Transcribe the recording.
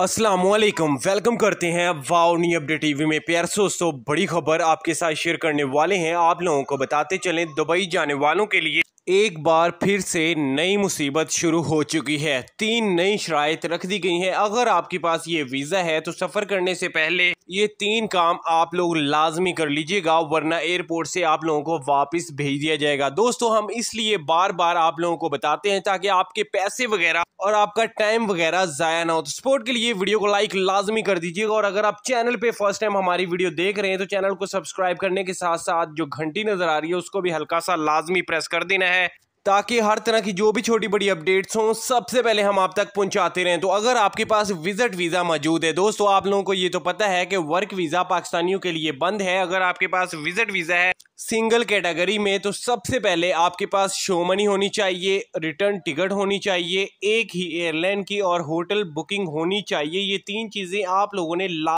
Aslam welcome करते हैं नी update TV में प्यार दोस्तों बड़ी खबर आपके साथ शेयर करने वाले हैं आप लोगों को बताते चलें दुबई जाने वालों के लिए एक बार फिर से नई मुसीबत शुरू हो चुकी है तीन नई शराय रख दी गई हैं अगर आपके पास ये वीज़ा है तो सफ़र करने से पहले ये तीन काम आप लोग लाजमी कर लीजिएगा वरना एयरपोर्ट से आप लोगों को वापस भेज दिया जाएगा दोस्तों हम इसलिए बार बार आप लोगों को बताते हैं ताकि आपके पैसे वगैरह और आपका टाइम वगैरह ज़ाया ना हो तो सपोर्ट के लिए वीडियो को लाइक लाजमी कर दीजिएगा और अगर आप चैनल पे फर्स्ट टाइम हमारी वीडियो देख रहे हैं तो चैनल को सब्सक्राइब करने के साथ साथ जो घंटी नज़र आ रही है उसको भी हल्का सा लाजमी प्रेस कर देना है ताकि हर तरह की जो भी छोटी बड़ी अपडेट्स हों सबसे पहले हम आप तक पहुंचाते रहें तो अगर आपके पास विजिट वीज़ा मौजूद है दोस्तों आप लोगों को ये तो पता है कि वर्क वीज़ा पाकिस्तानियों के लिए बंद है अगर आपके पास विजिट वीज़ा है सिंगल कैटेगरी में तो सबसे पहले आपके पास शो मनी होनी चाहिए रिटर्न टिकट होनी चाहिए एक ही एयरलाइन की और होटल बुकिंग होनी चाहिए ये तीन चीज़ें आप लोगों ने ला